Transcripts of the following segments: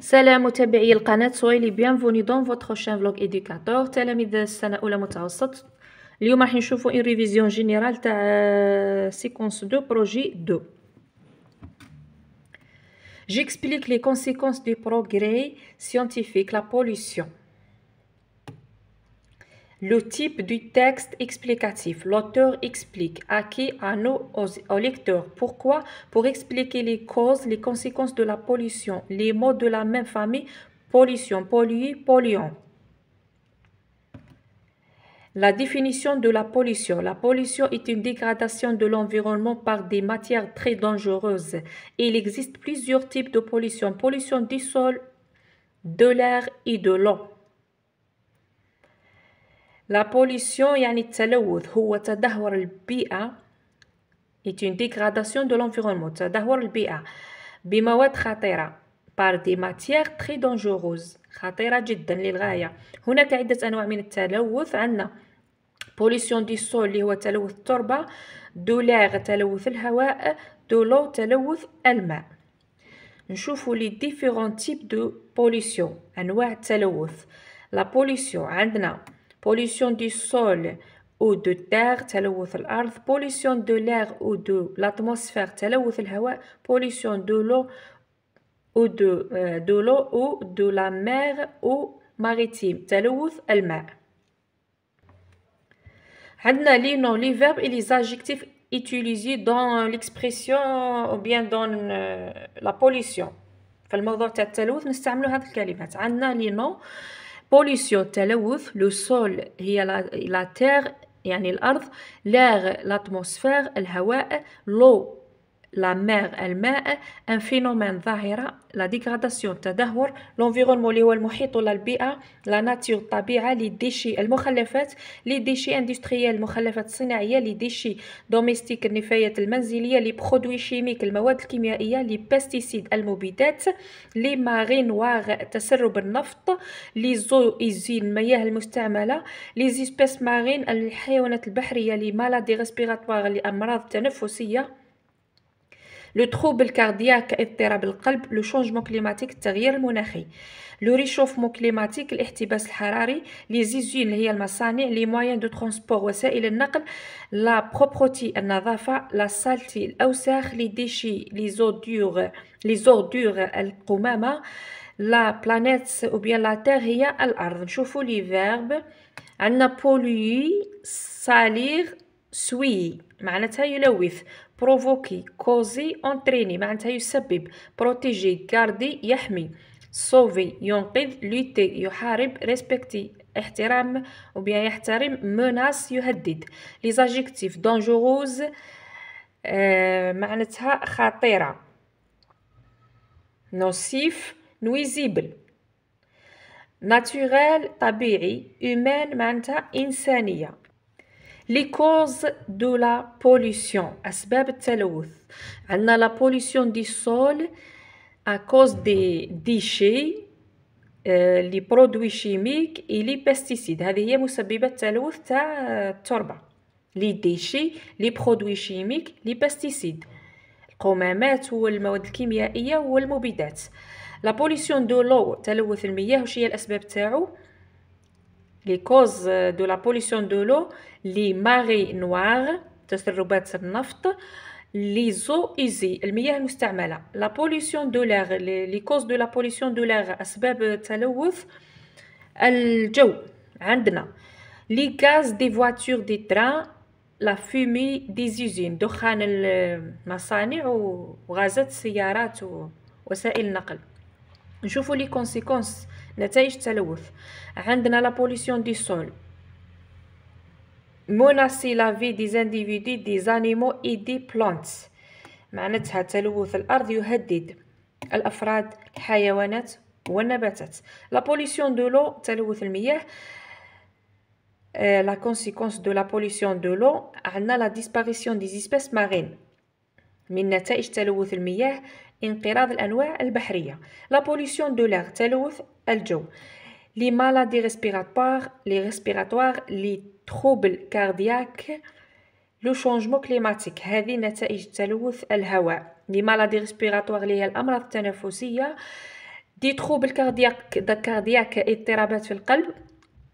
Salam et abonnez-vous Soyez les bienvenus dans votre prochain vlog éducateur, Terminale, seconde année ou la moyenne. Aujourd'hui, nous allons une révision générale de la euh, séquence 2 Projet 2. J'explique les conséquences du progrès scientifique la pollution. Le type du texte explicatif. L'auteur explique à qui À nous, au lecteur, lecteurs. Pourquoi Pour expliquer les causes, les conséquences de la pollution. Les mots de la même famille, pollution, polluer, polluant. La définition de la pollution. La pollution est une dégradation de l'environnement par des matières très dangereuses. Il existe plusieurs types de pollution. Pollution du sol, de l'air et de l'eau. لا بوليسيون يعني التلوث هو تدهور البيئة est une dégradation de l'environnement تدهور البيئة بمواد خطيرة par des matières très dangereuses خطيرة جدا للغاية هناك عدة أنواع من التلوث عندنا بوليسيون دي سول اللي هو تلوث التربة دو لاغ تلوث الهواء دو لو تلوث الماء نشوفوا لي ديفيرون تيب دو بوليسيون انواع التلوث لا بوليسيون عندنا pollution du sol ou de terre تلوث الأرض pollution de l'air ou de l'atmosphère تلوث الهواء pollution de l'eau ou de, euh, de l'eau ou de la mer ou maritime تلوث الماء عندنا les noms les verbes et les adjectifs utilisés dans l'expression ou bien dans euh, la pollution في الموضوع تاع التلوث نستعملوا هاد الكلمات عندنا لي نو بوليسيون تلوث لو سول هي لا تيغ يعني الارض لاغ لاتموسفير الهواء لو لا mer الماء ان فينومين ظاهره لا ديغراداسيون التدهور لونفيرونمون اللي هو المحيط ولا البيئه لا ناتيو الطبيعه لي ديشي المخلفات لي ديشي اندستريال المخلفات الصناعيه لي ديشي دوميستيك النفايات المنزليه لي برودوي شيميك المواد الكيميائيه لي بيستيسيد المبيدات لي مارين واغ تسرب النفط لي زو ايزين المياه المستعمله لي زيسبيس مارين الحيوانات البحريه لي مالادي ريسبيراتوار لامراض تنفسيه لو تروبل كاردياك اضطراب القلب لو شونجمون كليماتيك التغيير المناخي لو ريشوفمون كليماتيك الاحتباس الحراري لي زيزين اللي هي المصانع لي موان دو ترونسبور وسائل النقل لا بروبرتي النظافه لا سالتي الاوساخ لي ديشي لي زودور لي زودور القمامه لا بلانيت او بيان لا تير هي الارض نشوفوا لي فيرب عندنا بولوي سالير سوي معناتها يلوث بروفوكي كوزي اونتريني معناتها يسبب بروتيجي كاردي يحمي سوفي ينقذ لوتي يحارب ريسبكتي احترام بيان يحترم مناس يهدد لي زاجيكتيف دونجوروز معناتها خطيره نوسيف نويزيبل ناتوريل طبيعي اومان معناتها انسانيه لي كوز دو لا بوليسيون اسباب التلوث عندنا لا بوليسيون دي سول ا كوز دي ديشي لي برودوي شيميك اي لي بيستيسيد هذه هي مسببه التلوث تاع التربه لي ديشي لي برودوي شيميك لي بيستيسيد القمامات والمواد الكيميائيه والمبيدات لا بوليسيون دو لو تلوث المياه وش هي الاسباب تاعو لي كوز دو لا بوليسيون دو لو لي ماري نوار تسربات النفط لي زو ايزي المياه المستعمله لا بوليسيون دو لير لي كوز دو لا بوليسيون دو لير اسباب التلوث الجو عندنا لي غاز دي فواتور دي تران لا فومي دي زوزين دخان المصانع وغازات السيارات ووسائل النقل نشوفوا لي كونسيكونس نتائج التلوث عندنا لا بوليسيون دي سول مناسي لا في دي زانديفيدي دي زانيمو اي دي بلانتس معناتها تلوث الارض يهدد الافراد الحيوانات والنباتات لا بوليسيون دو لو تلوث المياه لا كونسيكونس دو لا بوليسيون دو لو عندنا لا ديسباريسيون دي زيسبيس مارين من نتائج تلوث المياه انقراض الانواع البحريه لا بوليسيون دو لير تلوث الجو لي مالادي ريسبيراتوار لي ريسبيراتوار لي تروبل كاردياك لو شونجمون كليماتيك هذه نتائج تلوث الهواء لي مالادي ريسبيراتوار لي هي الامراض التنفسيه دي تروبل كاردياك دا كاردياك اضطرابات في القلب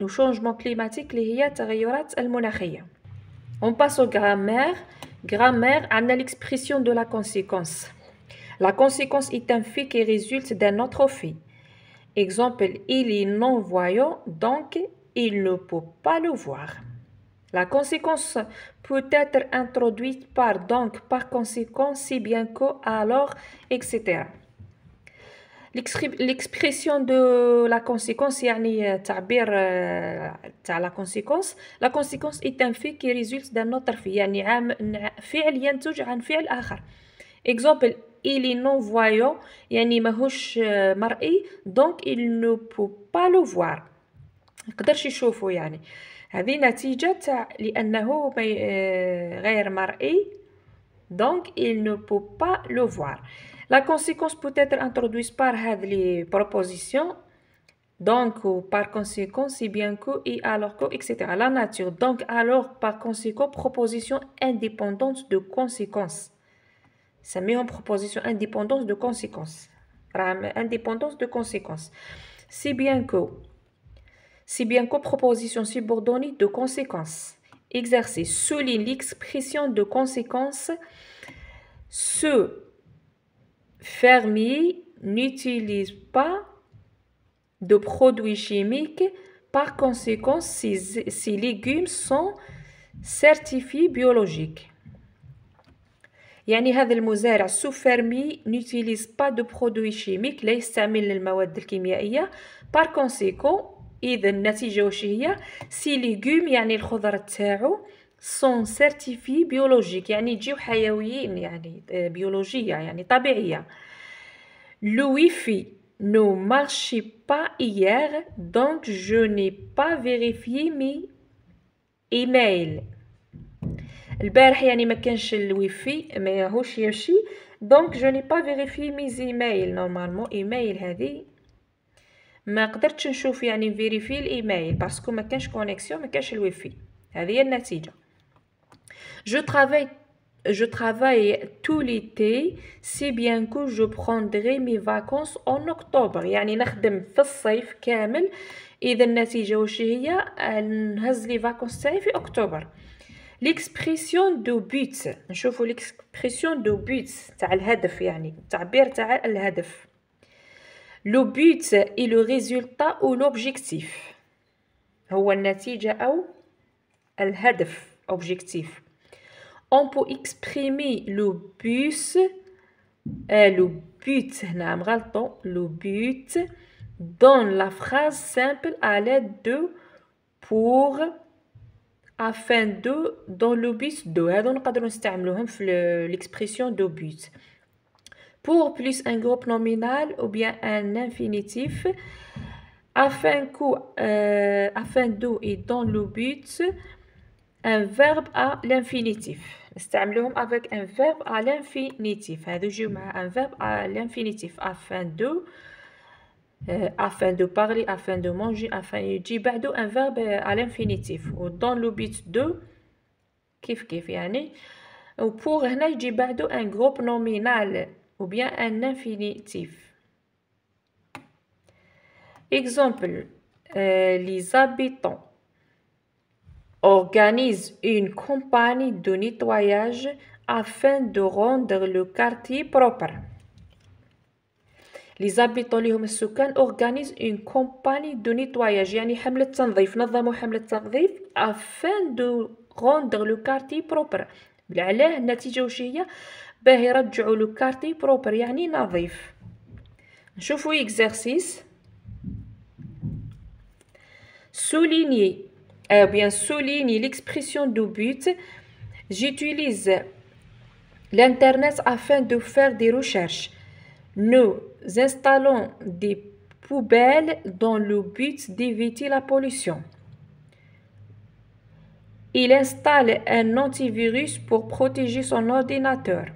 لو شونجمون كليماتيك لي هي التغيرات المناخيه اون باسو غرامير غرامير عندنا ليكسبريسيون دو لا كونسيكونس La conséquence est un fait qui résulte d'un autre fait. Exemple, il est non-voyant, donc il ne peut pas le voir. La conséquence peut être introduite par donc, par conséquent, si bien que, alors, etc. L'expression de la conséquence, euh, la conséquence, la conséquence est un fait qui résulte d'un autre fait. Exemple, il est non-voyant, يعني ماهوش donc il ne peut pas le voir euh, donc il ne peut pas le voir la conséquence peut être introduite par les propositions donc, par conséquent, si bien que, et alors que, etc. La nature. Donc, alors, par conséquent, proposition indépendante de conséquence. Ça met en proposition indépendance de conséquence. Indépendance de conséquence. Si bien que, si bien que propositions subordonnées de conséquence exercées souligne l'expression de conséquence, ce fermier n'utilise pas de produits chimiques. Par conséquent, ces, ces légumes sont certifiés biologiques. يعني هذا المزارع سو فيرمي نوتيليز با دو برودوي شيميك لا يستعمل المواد الكيميائيه بار كونسيكون اذا النتيجه واش هي سي ليغوم يعني الخضر تاعو سون سيرتيفي بيولوجيك يعني يجيو حيويين يعني بيولوجيه آه، يعني طبيعيه لو ويفي نو مارشي با hier, دونك je با pas مي mes البارح يعني ما كانش الويفي ما ياهوش يمشي دونك جو ني با فيريفي ميز ايميل نورمالمون ايميل هذه ما قدرتش نشوف يعني فيريفي الايميل باسكو ما كانش كونيكسيون ما كانش الويفي هذه هي النتيجه جو ترافاي Je travaille tout l'été, si bien que je prendrai mes vacances en octobre. يعني نخدم في الصيف كامل. إذا النتيجة وش هي؟ نهز لي فاكونس تاعي في أكتوبر. l'expression de but l'expression de but cest le but. cest تاع le but est le résultat ou l'objectif objectif on peut exprimer le but euh, le but le but dans la phrase simple à l'aide de pour afin de dans le but de هادو نقدروا l'expression de but pour plus un groupe nominal ou bien un infinitif afin que euh, afin de et dans le but un verbe à l'infinitif نستعملوهم avec un verbe à l'infinitif hein, Je mets un verbe à l'infinitif afin de euh, afin de parler, afin de manger, afin de dire bah, un verbe euh, à l'infinitif. Dans le but de, kif kif yani. Pour euh, bah, un groupe nominal ou bien un infinitif. Exemple, les habitants organisent une compagnie de nettoyage afin de rendre le quartier propre. لي زابيطو هما السكان اورغانيز اون كومباني دو نيتواياج يعني حمله تنظيف نظموا حمله تنظيف افان دو روندر لو كارتي بروبر علاه النتيجه واش هي باه يرجعوا لو كارتي بروبر يعني نظيف نشوفوا اكزرسيس سوليني او بيان سوليني l'expression دو بوت جيتيليز l'internet afin de faire des recherches Nous installons des poubelles dans le but d'éviter la pollution. Il installe un antivirus pour protéger son ordinateur.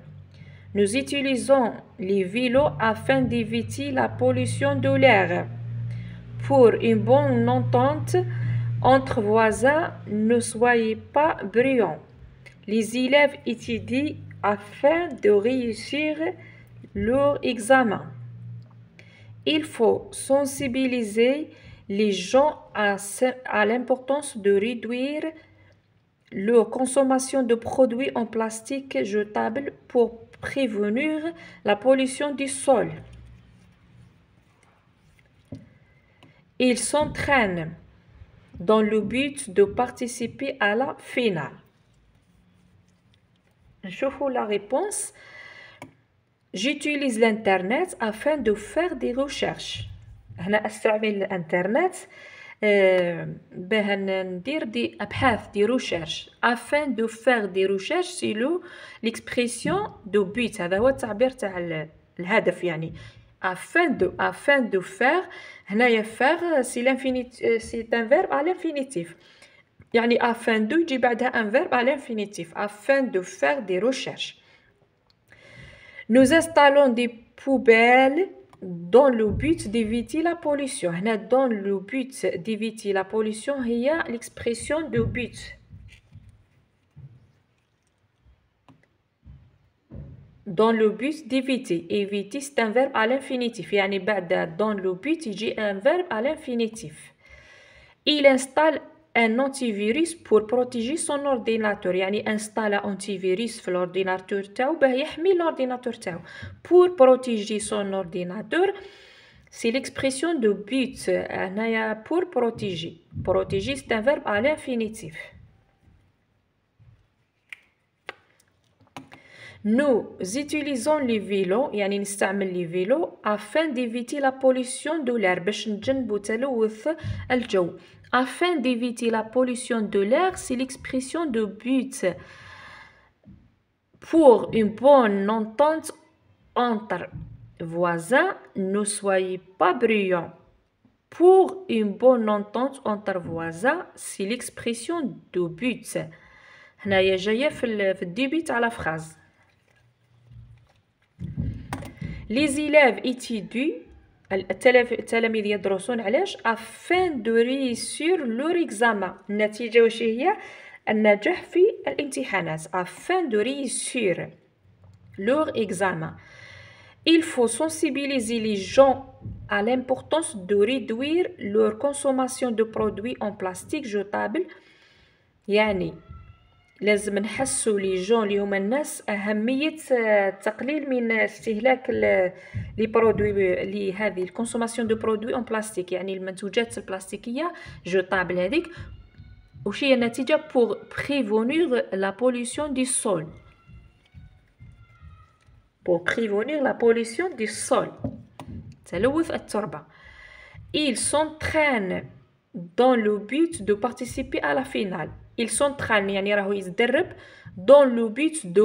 Nous utilisons les vélos afin d'éviter la pollution de l'air. Pour une bonne entente entre voisins, ne soyez pas bruyants. Les élèves étudient afin de réussir leur examen. Il faut sensibiliser les gens à, l'importance de réduire leur consommation de produits en plastique jetable pour prévenir la pollution du sol. Ils s'entraînent dans le but de participer à la finale. Je vous la réponse. جيتوليز لانترنت افان دو فار دي recherches. هنا استعمل الانترنت آه، باه ندير دي ابحاث دي روشارش افان دو فار دي ريشيرش سيلو ليكسبريسيون دو بيت هذا هو التعبير تاع الهدف يعني افان دو افان دو فار هنايا فيغ سي لانفينيت سي ان فيرب على انفينيتيف يعني افان دو يجي بعدها ان فيرب على انفينيتيف افان دو فار دي روشارش Nous installons des poubelles dans le but d'éviter la pollution. Hein, dans le but d'éviter la pollution, il y a l'expression de but. dans le but d'éviter. Éviter, c'est un verbe à l'infinitif. Yani, dans le but, il a un verbe à l'infinitif. Il installe un antivirus pour protéger son ordinateur installe un antivirus sur l'ordinateur يحمي bah, l'ordinateur pour protéger son ordinateur c'est l'expression de but euh, pour protéger protéger c'est un verbe à l'infinitif Nous utilisons les vélos, et les vélos afin d'éviter la pollution de l'air Afin d'éviter la pollution de l'air, c'est l'expression de but pour une bonne entente entre voisins, ne soyez pas bruyants. Pour une bonne entente entre voisins, c'est l'expression de but. le la phrase les élèves étudient afin de réussir leur examen. ne afin de réussir leur examen. Il faut sensibiliser les gens à l'importance de réduire leur consommation de produits en plastique jetable, لازم نحسوا لي جون هما الناس اهميه التقليل من استهلاك لي برودوي هذه الكونسوماسيون دو برودوي اون بلاستيك يعني المنتوجات البلاستيكيه النتيجه بور pour prévenir la pollution du sol. تلوث Ils s'entraînent dans le but de participer à la finale il s'entraîne يعني راهو dans le but de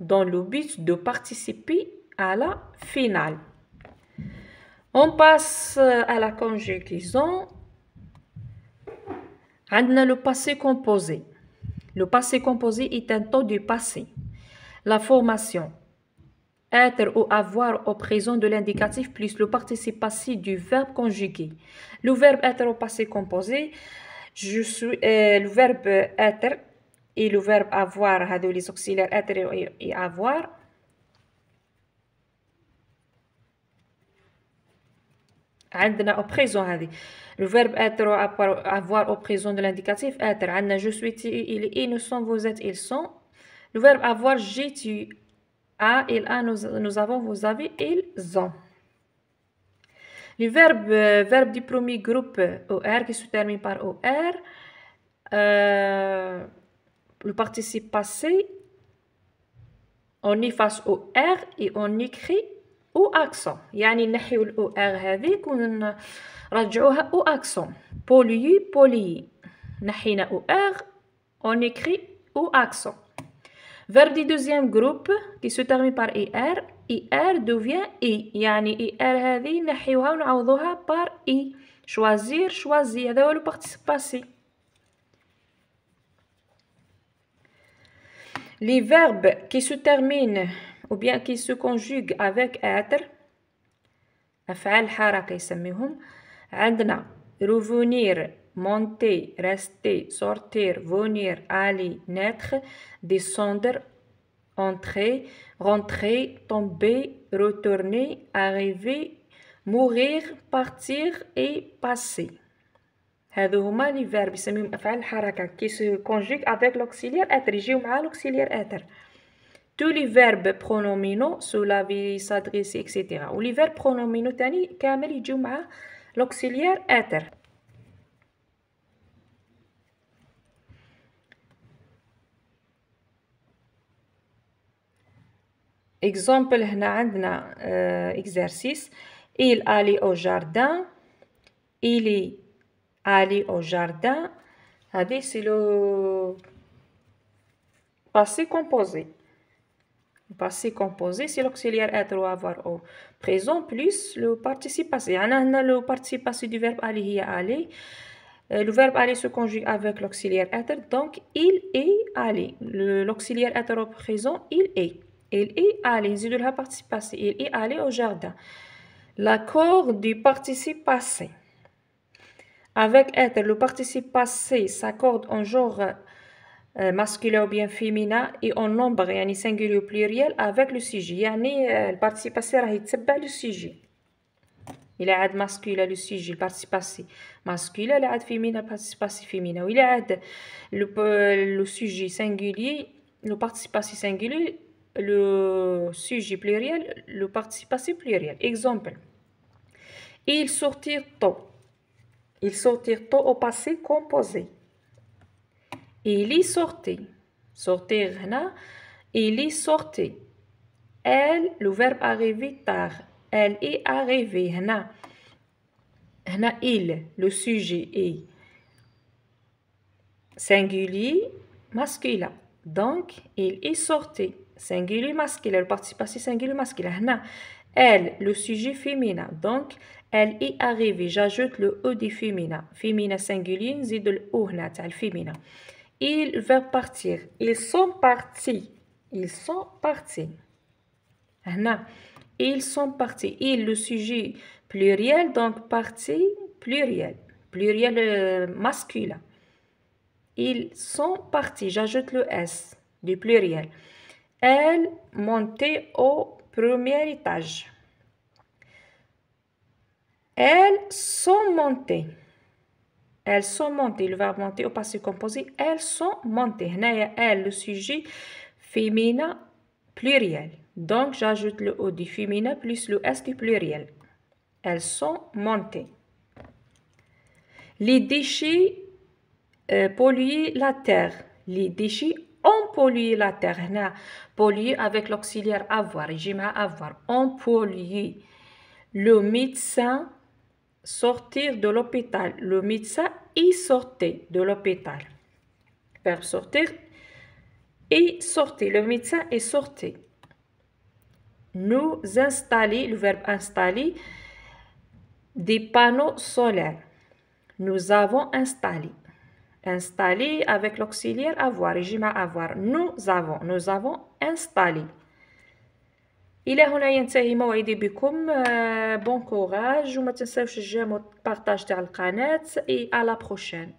dans le but de participer à la finale on passe euh, à la conjugaison عندنا le passé composé le passé composé est un temps du passé la formation être ou avoir au présent de l'indicatif plus le participe passé du verbe conjugué. Le verbe être au passé composé, je suis, euh, le verbe être et le verbe avoir, les auxiliaires être et avoir, au présent le verbe être avoir au présent de l'indicatif être je suis tu il ils nous vous êtes ils sont le verbe avoir j'ai tu a, il a, nous, avons, vous avez, ils ont. Le verbe euh, du premier groupe OR qui se termine par OR, euh, le participe passé, on efface OR et on écrit au accent. يعني نحيو الأو OR on ونرجعوها au accent. Poli, poli. نحينا R on écrit au accent. Verbe du deuxième groupe qui se termine par IR, IR devient I. يعني IR هذه نحيوها ونعوضوها par I. Choisir, choisir. c'est le participe passé. Les verbes qui se terminent ou bien qui se conjuguent avec être, أفعال haraka, يسميهم, عندنا revenir monter, rester, sortir, venir, aller, naître, descendre, entrer, rentrer, tomber, retourner, arriver, mourir, partir et passer. C'est هما verbe فيرب se افعال الحركه l'auxiliaire سو كونجيك l'auxiliaire être tous les verbes pronominaux sous la vie s'adresser etc. ou les verbes pronominaux تاني كامل l'auxiliaire être Exemple, هنا عندنا eh, exercice. il allait au jardin il est allé au jardin هذه le passé composé passé composé c'est l'auxiliaire être ou avoir au présent plus le participe passé يعني هنا le participe passé du verbe aller هي aller eh, le verbe aller se conjugue avec l'auxiliaire être donc il est allé l'auxiliaire être au présent il est il est allé. Il le participe Il est allé au jardin. L'accord du participe passé. Avec être, le participe passé s'accorde en genre euh, masculin ou bien féminin et en nombre, singulier ou pluriel, avec le sujet. Yani, a euh, le participe passé, c'est le sujet. Il a masculin, le sujet, le participe masculin, féminin, le participe féminin. Il a le, euh, le sujet singulier, le participe passé singulier, le sujet pluriel, le participe pluriel. Exemple, il sortit tôt. il sortit tôt au passé composé. Il y sortait. Sortir, il est sorti Elle, le verbe arriver tard. Elle est arrivée. il, le sujet est singulier, masculin. Donc, il est sorti singulier masculin, le participe singulier masculin. elle, le sujet féminin. Donc, elle est arrivée. J'ajoute le E du féminin. Féminin singulier, zid le O féminin. Ils veulent partir. Ils sont partis. Ils sont partis. ils sont partis. Ils », le sujet pluriel, donc parti pluriel. Pluriel euh, masculin. Ils sont partis. J'ajoute le S du pluriel. Elle montait au premier étage. Elles sont montées. Elles sont montées. Le verbe monter au passé composé. Elles sont montées. Elle, le sujet féminin pluriel. Donc, j'ajoute le O du féminin plus le S du pluriel. Elles sont montées. Les déchets euh, polluent la terre. Les déchets on pollue la terre. Pollue avec l'auxiliaire avoir, régime avoir. On pollue. Le médecin sortir de l'hôpital. Le médecin y sortait de l'hôpital. Verbe sortir. Et sortir. Le médecin est sorti. Nous installer, le verbe installer, des panneaux solaires. Nous avons installé installé avec l'auxiliaire avoir régime à avoir nous avons nous avons installé il est honnêtement et début comme bon courage je m'attends partage de la et à la prochaine